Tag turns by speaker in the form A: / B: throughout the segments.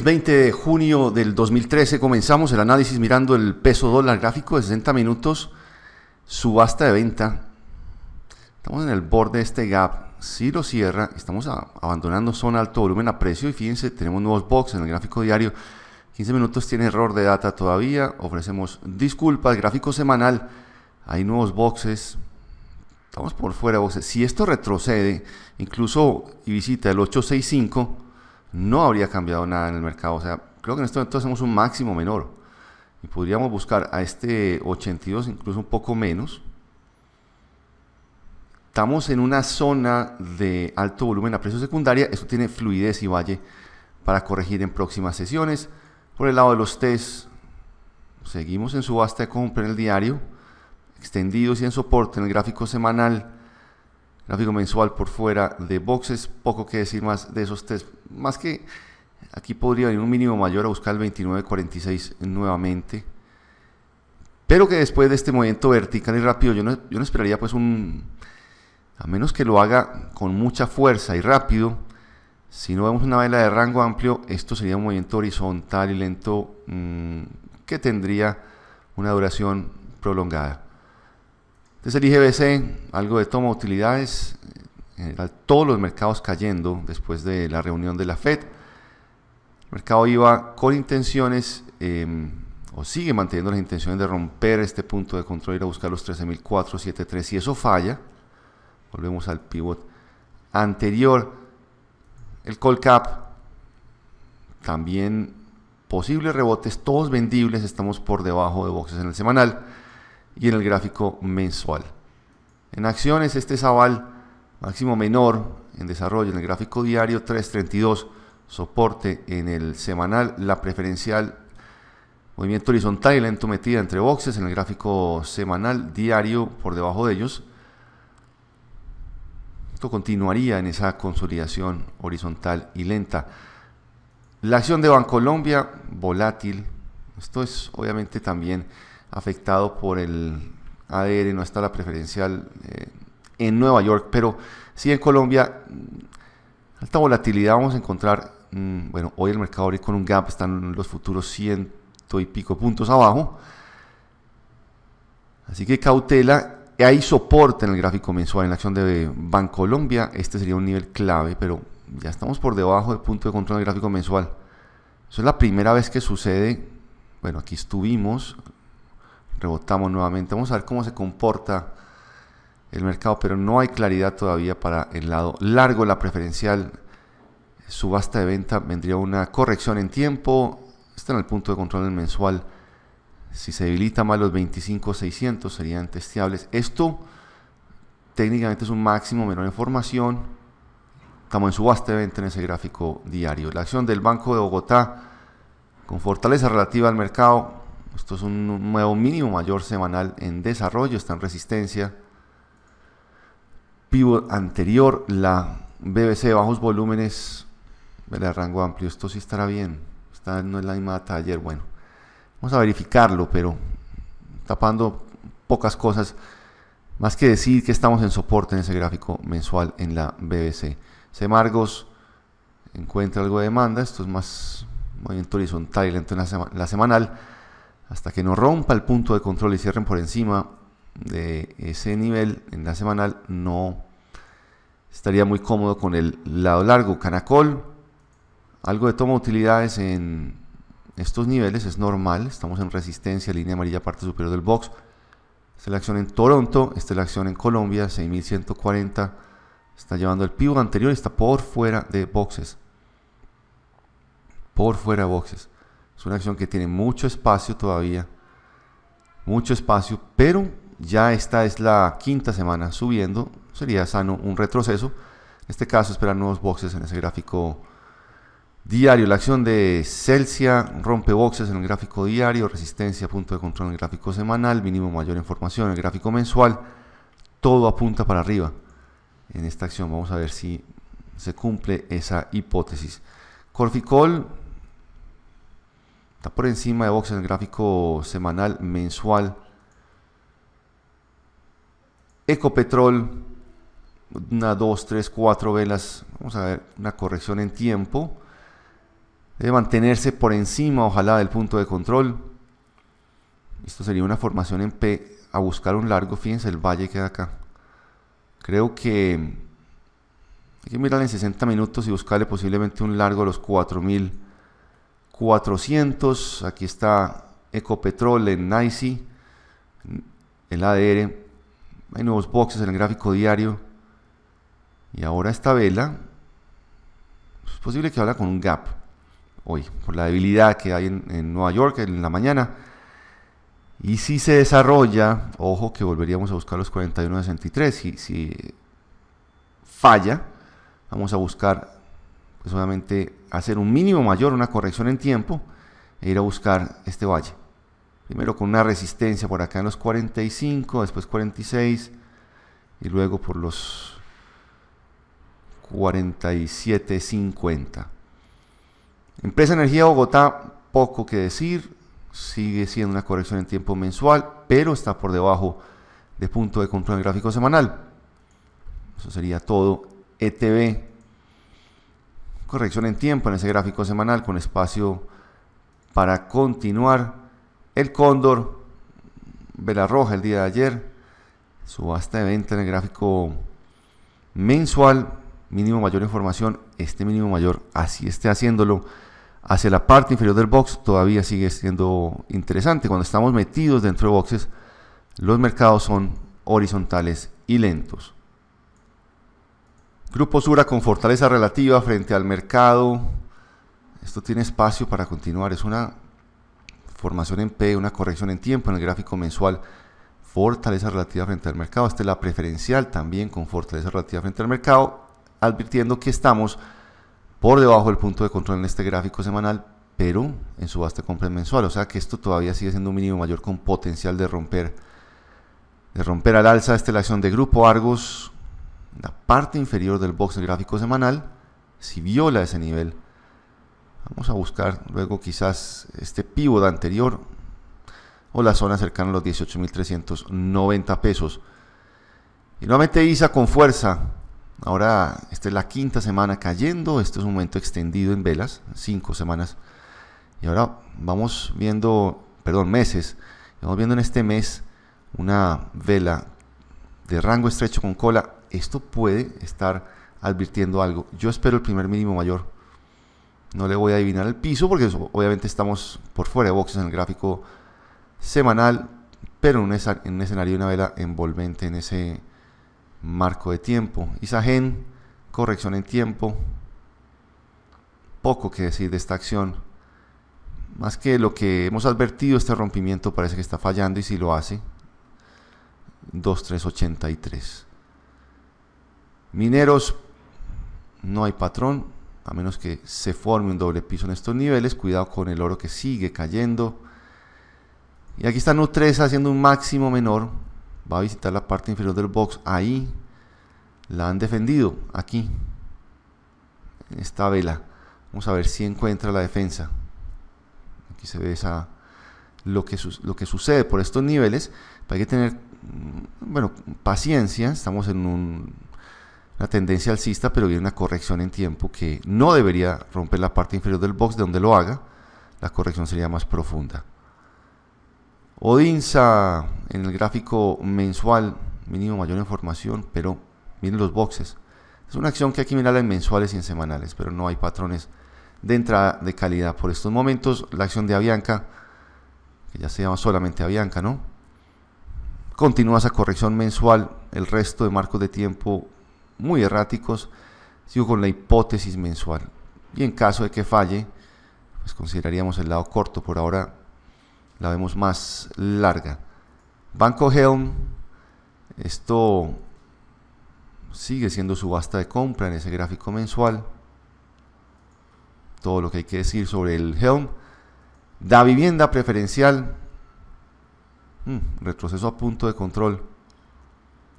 A: 20 de junio del 2013, comenzamos el análisis mirando el peso dólar gráfico de 60 minutos, subasta de venta. Estamos en el borde de este gap, si lo cierra, estamos abandonando zona alto volumen a precio y fíjense, tenemos nuevos box en el gráfico diario. 15 minutos tiene error de data todavía, ofrecemos disculpas, gráfico semanal, hay nuevos boxes, estamos por fuera boxes. Si esto retrocede, incluso y visita el 865, no habría cambiado nada en el mercado. O sea, creo que en este momento hacemos un máximo menor. Y podríamos buscar a este 82, incluso un poco menos. Estamos en una zona de alto volumen a precio secundaria. Esto tiene fluidez y valle para corregir en próximas sesiones. Por el lado de los test, seguimos en subasta de compra en el diario, extendidos y en soporte en el gráfico semanal gráfico mensual por fuera de boxes, poco que decir más de esos test, más que aquí podría venir un mínimo mayor a buscar el 29.46 nuevamente, pero que después de este movimiento vertical y rápido yo no, esperaría pues un, a menos que lo haga con mucha fuerza y rápido, si no vemos una vela de rango amplio, esto sería un movimiento horizontal y lento mm, que tendría una duración prolongada. Entonces el IGBC, algo de toma utilidades, en todos los mercados cayendo después de la reunión de la Fed. El mercado iba con intenciones em, o sigue manteniendo las intenciones de romper este punto de control, ir a buscar los 13.473. y eso falla, volvemos al pivot anterior. El call cap, también posibles rebotes, todos vendibles, estamos por debajo de boxes en el semanal y en el gráfico mensual. En acciones, este es aval máximo menor en desarrollo en el gráfico diario 332, soporte en el semanal, la preferencial, movimiento horizontal y lento metida entre boxes en el gráfico semanal, diario por debajo de ellos. Esto continuaría en esa consolidación horizontal y lenta. La acción de Bancolombia, volátil. Esto es obviamente también afectado por el ADR, no está la preferencial eh, en Nueva York, pero sí en Colombia, mm, alta volatilidad vamos a encontrar, mm, bueno, hoy el mercado abre con un gap, están los futuros ciento y pico puntos abajo, así que cautela, hay soporte en el gráfico mensual en la acción de Colombia este sería un nivel clave, pero ya estamos por debajo del punto de control del gráfico mensual. Eso es la primera vez que sucede. Bueno, aquí estuvimos, rebotamos nuevamente. Vamos a ver cómo se comporta el mercado, pero no hay claridad todavía para el lado largo. La preferencial subasta de venta vendría una corrección en tiempo. Está en el punto de control mensual. Si se debilita más los 25,600 serían testeables. Esto técnicamente es un máximo menor información Estamos en subasta de venta en ese gráfico diario. La acción del Banco de Bogotá con fortaleza relativa al mercado esto es un nuevo mínimo mayor semanal en desarrollo, está en resistencia. Pivot anterior, la BBC de bajos volúmenes, de rango amplio. Esto sí estará bien. Está, no es la misma taller. ayer. Bueno, vamos a verificarlo, pero tapando pocas cosas. Más que decir que estamos en soporte en ese gráfico mensual en la BBC. Semargos encuentra algo de demanda. Esto es más movimiento horizontal y la semanal hasta que no rompa el punto de control y cierren por encima de ese nivel en la semanal, no estaría muy cómodo con el lado largo. Canacol, algo de toma utilidades en estos niveles, es normal. Estamos en resistencia, línea amarilla, parte superior del box. Esta es la acción en Toronto, esta es la acción en Colombia, 6140. Está llevando el pivo anterior y está por fuera de boxes. Por fuera de boxes. Es una acción que tiene mucho espacio todavía, mucho espacio, pero ya esta es la quinta semana subiendo, sería sano un retroceso. En este caso, esperar nuevos boxes en ese gráfico diario. La acción de Celsius rompe boxes en el gráfico diario, resistencia, punto de control en el gráfico semanal, mínimo mayor información en el gráfico mensual. Todo apunta para arriba en esta acción. Vamos a ver si se cumple esa hipótesis. Corficol Está por encima de box en el gráfico semanal, mensual. Ecopetrol, una, dos, tres, cuatro velas. Vamos a ver una corrección en tiempo. Debe mantenerse por encima, ojalá, del punto de control. Esto sería una formación en P a buscar un largo. Fíjense, el valle queda acá. Creo que hay que mirar en 60 minutos y buscarle posiblemente un largo a los 4000. 400, aquí está Ecopetrol en NICI, el ADR, hay nuevos boxes en el gráfico diario. Y ahora esta vela, es posible que habla con un gap hoy, por la debilidad que hay en, Nueva York en la mañana. Y si se desarrolla, ojo que volveríamos a buscar los 41.63, si, si falla, vamos a buscar pues obviamente hacer un mínimo mayor, una corrección en tiempo, e ir a buscar este valle. Primero con una resistencia por acá en los 45, después 46 y luego por los 47.50. Empresa Energía Bogotá, poco que decir, sigue siendo una corrección en tiempo mensual, pero está por debajo de punto de control gráfico semanal. Eso sería todo. ETB corrección en tiempo en ese gráfico semanal con espacio para continuar. El cóndor, vela roja el día de ayer, subasta de venta en el gráfico mensual, mínimo mayor información, este mínimo mayor, así esté haciéndolo hacia la parte inferior del box, todavía sigue siendo interesante. Cuando estamos metidos dentro de boxes, los mercados son horizontales y lentos. Grupo Sura con fortaleza relativa frente al mercado. Esto tiene espacio para continuar. Es una formación en P, una corrección en tiempo en el gráfico mensual. Fortaleza relativa frente al mercado. Esta es la preferencial también con fortaleza relativa frente al mercado, advirtiendo que estamos por debajo del punto de control en este gráfico semanal, pero en subasta compra mensual. O sea que esto todavía sigue siendo un mínimo mayor con potencial de romper, de romper al alza. Esta es la acción de Grupo Argos la parte inferior del box del gráfico semanal, si viola ese nivel, vamos a buscar luego quizás este pívoda anterior o la zona cercana a los 18.390 pesos. Y nuevamente ISA con fuerza. Ahora, esta es la quinta semana cayendo, este es un momento extendido en velas, cinco semanas. Y ahora vamos viendo, perdón, meses, vamos viendo en este mes una vela de rango estrecho con cola, esto puede estar advirtiendo algo. Yo espero el primer mínimo mayor. No le voy a adivinar el piso porque obviamente estamos por fuera de boxes en el gráfico semanal, pero en un, escenario de una vela envolvente en ese marco de tiempo. Isagen, corrección en tiempo. Poco que decir de esta acción. Más que lo que hemos advertido, este rompimiento parece que está fallando y si lo hace, 2383. Mineros, no hay patrón, a menos que se forme un doble piso en estos niveles. Cuidado con el oro que sigue cayendo. Y aquí está Nutresa haciendo un máximo menor. Va a visitar la parte inferior del box. Ahí la han defendido. Aquí. En esta vela. Vamos a ver si encuentra la defensa. Aquí se ve esa, lo, que lo que sucede por estos niveles. Hay que tener Mm, bueno, paciencia, estamos en una tendencia alcista, pero viene una corrección en tiempo que no debería romper la parte inferior del box de donde lo haga, la corrección sería más profunda. Odinza en el gráfico mensual, mínimo mayor información, pero miren los boxes. Es una acción que aquí que mirarla en mensuales y en semanales, pero no hay patrones de entrada de calidad. Por estos momentos, la acción de Avianca, que ya se llama solamente Avianca, ¿no? Continúa esa corrección mensual, el resto de marcos de tiempo muy erráticos, sigo con la hipótesis mensual. Y en caso de que falle, pues consideraríamos el lado corto, por ahora la vemos más larga. Banco Helm, esto sigue siendo subasta de compra en ese gráfico mensual. Todo lo que hay que decir sobre el Helm. Da vivienda preferencial, Mm, retroceso a punto de control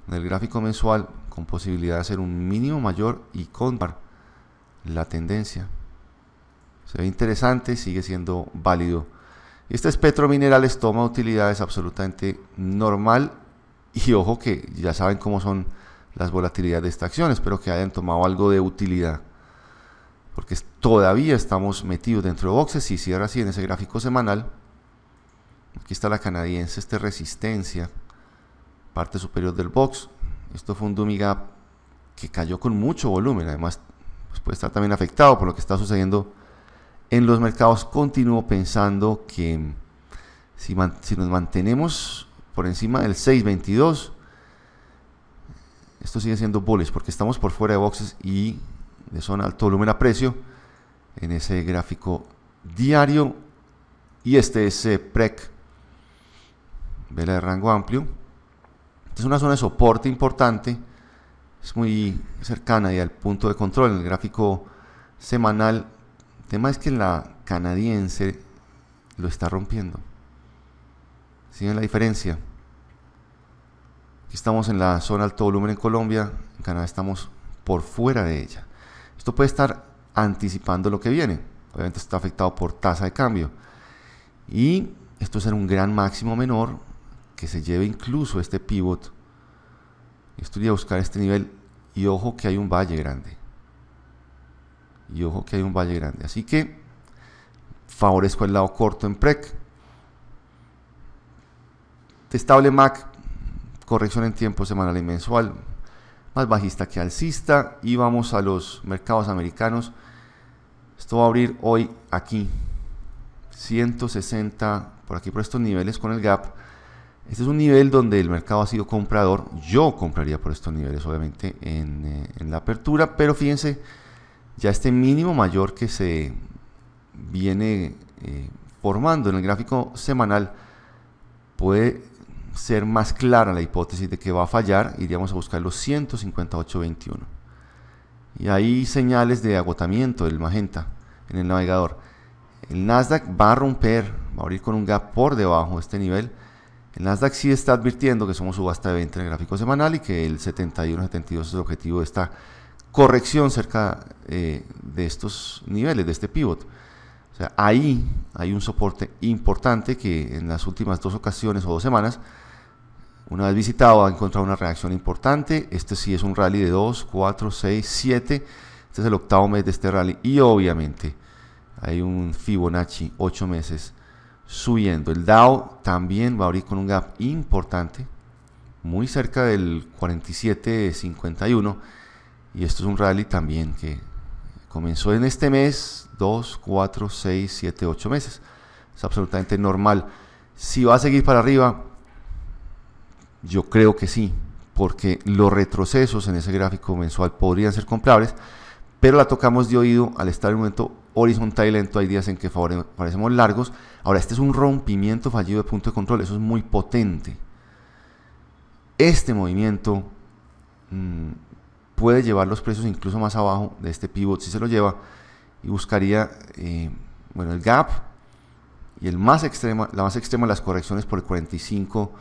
A: en el gráfico mensual con posibilidad de hacer un mínimo mayor y contar la tendencia. Se ve interesante, sigue siendo válido. Este espectro minerales toma utilidades absolutamente normal y ojo que ya saben cómo son las volatilidades de esta acción, espero que hayan tomado algo de utilidad porque todavía estamos metidos dentro de boxes y cierra así en ese gráfico semanal Aquí está la canadiense, este resistencia, parte superior del box. Esto fue un dummy gap que cayó con mucho volumen, además pues puede estar también afectado por lo que está sucediendo en los mercados. Continúo pensando que mm, si, si nos mantenemos por encima del 622, esto sigue siendo bullish porque estamos por fuera de boxes y de zona alto volumen a precio en ese gráfico diario y este es eh, PREC vela de rango amplio. Es una zona de soporte importante, es muy cercana y al punto de control en el gráfico semanal. El tema es que la canadiense lo está rompiendo. ¿Siguen la diferencia? Aquí estamos en la zona alto volumen en Colombia, en Canadá estamos por fuera de ella. Esto puede estar anticipando lo que viene. Obviamente está afectado por tasa de cambio. Y esto en un gran máximo menor, que se lleve incluso este pivot. estoy a buscar este nivel y ojo que hay un valle grande. Y ojo que hay un valle grande. Así que favorezco el lado corto en PREC. Testable MAC, corrección en tiempo semanal y mensual, más bajista que alcista. Y vamos a los mercados americanos. Esto va a abrir hoy aquí. 160 por aquí por estos niveles con el gap este es un nivel donde el mercado ha sido comprador. Yo compraría por estos niveles, obviamente, en, eh, la apertura. Pero fíjense, ya este mínimo mayor que se viene eh, formando en el gráfico semanal puede ser más clara la hipótesis de que va a fallar. Iríamos a buscar los 158.21. Y hay señales de agotamiento del magenta en el navegador. El Nasdaq va a romper, va a abrir con un gap por debajo de este nivel el Nasdaq sí está advirtiendo que somos subasta de 20 en el gráfico semanal y que el 71-72 es el objetivo de esta corrección cerca eh, de estos niveles, de este pivot. O sea, ahí hay un soporte importante que en las últimas dos ocasiones o dos semanas, una vez visitado, ha encontrado una reacción importante. Este sí es un rally de 2, 4, 6, 7. Este es el octavo mes de este rally y obviamente hay un Fibonacci 8 meses subiendo. El Dow también va a abrir con un gap importante, muy cerca del 47.51. Y esto es un rally también que comenzó en este mes, 2, 4, 6, 7, 8 meses. Es absolutamente normal. Si va a seguir para arriba, yo creo que sí, porque los retrocesos en ese gráfico mensual podrían ser comprables, pero la tocamos de oído al estar en el momento horizontal y lento, hay días en que parecemos largos. Ahora, este es un rompimiento fallido de punto de control, eso es muy potente. Este movimiento mm, puede llevar los precios incluso más abajo de este pivot si se lo lleva y buscaría eh, bueno, el gap y el más extrema, la más extrema de las correcciones por el 45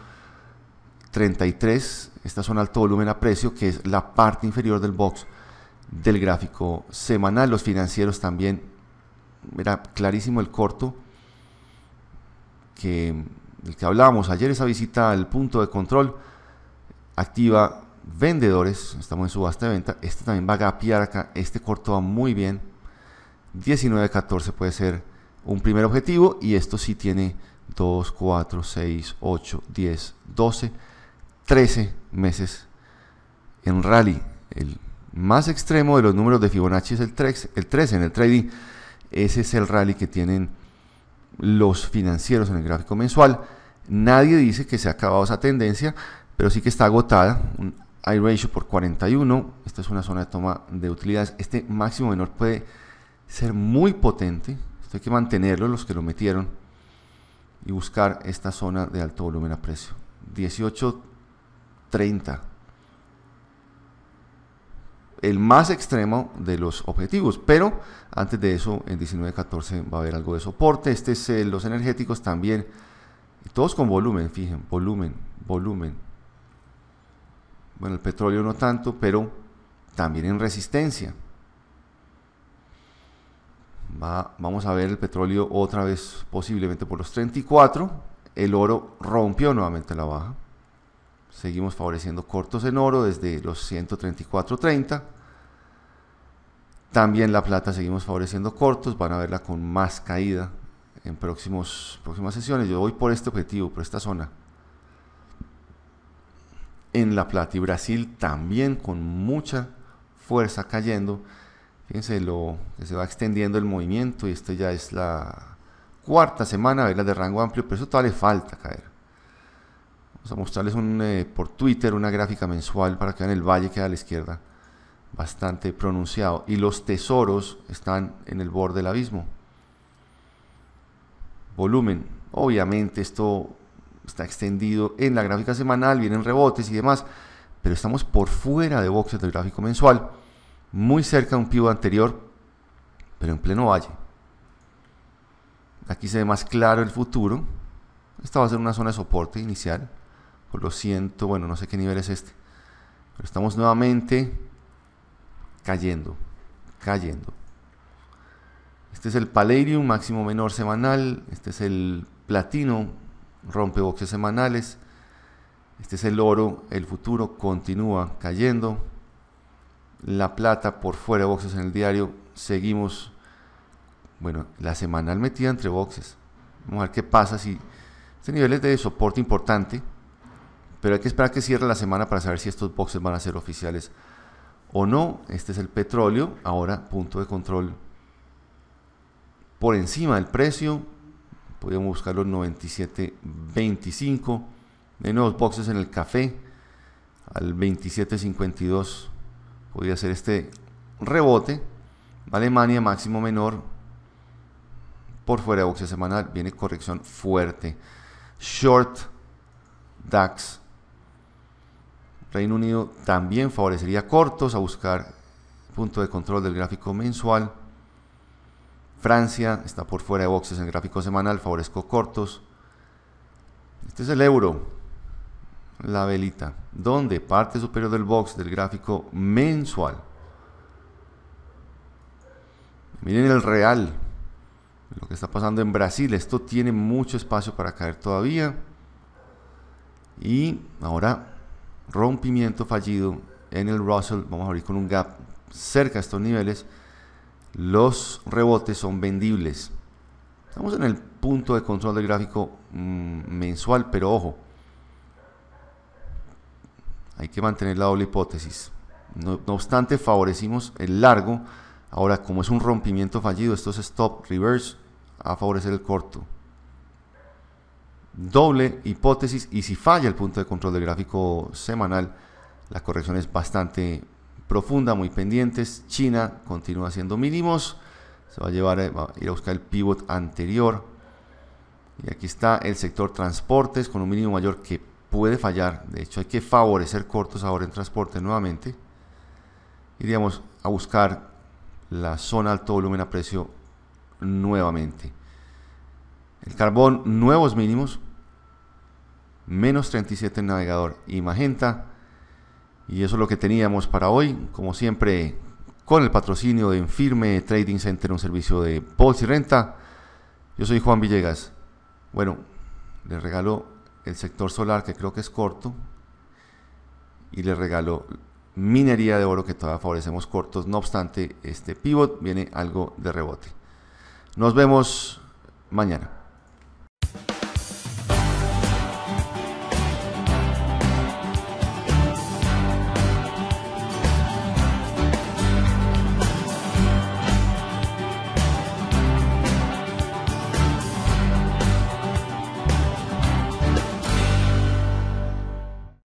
A: 33, esta zona alto volumen a precio que es la parte inferior del box del gráfico semanal. Los financieros también era clarísimo el corto que el que hablábamos ayer, esa visita al punto de control activa vendedores, estamos en subasta de venta, este también va a gapiar acá, este corto va muy bien, 19-14 puede ser un primer objetivo y esto sí tiene 2, 4, 6, 8, 10, 12, 13 meses en rally. El más extremo de los números de Fibonacci es el 3, el 13 en el trading. Ese es el rally que tienen los financieros en el gráfico mensual. Nadie dice que se ha acabado esa tendencia, pero sí que está agotada. Un I ratio por 41. Esta es una zona de toma de utilidades. Este máximo menor puede ser muy potente. Esto hay que mantenerlo, los que lo metieron, y buscar esta zona de alto volumen a precio. 18.30 el más extremo de los objetivos, pero antes de eso en 19.14 va a haber algo de soporte, este es eh, los energéticos también, todos con volumen, fijen, volumen, volumen. Bueno, el petróleo no tanto, pero también en resistencia. vamos a ver el petróleo otra vez posiblemente por los 34, el oro rompió nuevamente la baja. Seguimos favoreciendo cortos en oro desde los 134.30. También la plata seguimos favoreciendo cortos, van a verla con más caída en próximos, próximas sesiones. Yo voy por este objetivo, por esta zona. En la plata y Brasil también con mucha fuerza cayendo. Fíjense lo que se va extendiendo el movimiento y esta ya es la cuarta semana, verla de rango amplio, pero eso todavía le falta caer. Vamos a mostrarles eh, por Twitter una gráfica mensual para que vean el valle que da a la izquierda, bastante pronunciado. Y los tesoros están en el borde del abismo. Volumen. Obviamente esto está extendido en la gráfica semanal, vienen rebotes y demás, pero estamos por fuera de boxes del gráfico mensual, muy cerca de un pivo anterior, pero en pleno valle. Aquí se ve más claro el futuro. Esta va a ser una zona de soporte inicial. Pues lo siento bueno, no sé qué nivel es este, pero estamos nuevamente cayendo, cayendo. Este es el Palladium, máximo menor semanal, este es el Platino, rompe boxes semanales, este es el oro, el futuro continúa cayendo, la plata por fuera de boxes en el diario, seguimos, bueno, la semanal metida entre boxes. Vamos a ver qué pasa si este nivel es de soporte importante. Pero hay que esperar que cierre la semana para saber si estos boxes van a ser oficiales o no. Este es el petróleo. Ahora punto de control por encima del precio. Podríamos buscar los 97.25. menos nuevos boxes en el café. Al 27.52 podría ser este rebote. Alemania máximo menor. Por fuera de boxe semanal viene corrección fuerte. Short DAX Reino Unido también favorecería cortos a buscar punto de control del gráfico mensual. Francia está por fuera de boxes en gráfico semanal, favorezco cortos. Este es el euro, la velita, donde parte superior del box del gráfico mensual. Miren el real, lo que está pasando en Brasil. Esto tiene mucho espacio para caer todavía. Y ahora rompimiento fallido en el Russell, vamos a abrir con un gap cerca a estos niveles, los rebotes son vendibles. Estamos en el punto de control del gráfico mm, mensual, pero ojo, hay que mantener la doble hipótesis. No, no, obstante, favorecimos el largo. Ahora, como es un rompimiento fallido, esto es stop reverse a favorecer el corto doble hipótesis y si falla el punto de control del gráfico semanal, la corrección es bastante profunda, muy pendientes. China continúa haciendo mínimos, se va a llevar eh, a ir a buscar el pivot anterior. Y aquí está el sector transportes con un mínimo mayor que puede fallar. De hecho, hay que favorecer cortos ahora en transporte nuevamente. Iríamos a buscar la zona alto volumen a precio nuevamente. El carbón, nuevos mínimos, menos 37 en navegador y magenta. Y eso es lo que teníamos para hoy, como siempre, con el patrocinio de Enfirme Trading Center, un servicio de bolsa y renta. Yo soy Juan Villegas. Bueno, le regalo el sector solar, que creo que es corto, y le regalo minería de oro, que todavía favorecemos cortos. No obstante, este pivot viene algo de rebote. Nos vemos mañana.